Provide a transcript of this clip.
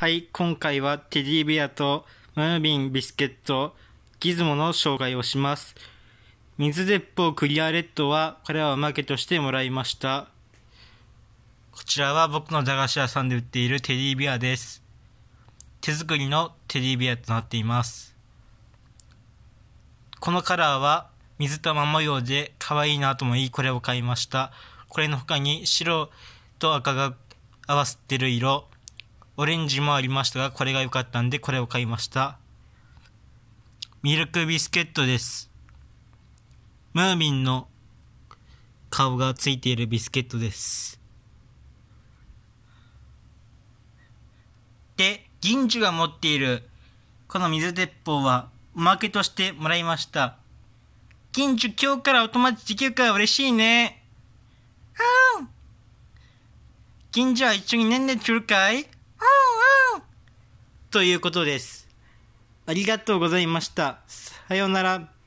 はい、今回はテディベアとムービン、ビスケット、ギズモの紹介をします。水鉄砲クリアレッドは彼はおまけとしてもらいました。こちらは僕の駄菓子屋さんで売っているテディベアです。手作りのテディベアとなっています。このカラーは水玉模様で可愛いなともいいこれを買いました。これの他に白と赤が合わせてる色、オレンジもありましたが、これが良かったんで、これを買いました。ミルクビスケットです。ムーミンの顔がついているビスケットです。で、銀樹が持っているこの水鉄砲はおまけとしてもらいました。銀樹今日からお友達できるから嬉しいね。うん。銀樹は一緒にねねんするかいということです。ありがとうございました。さようなら。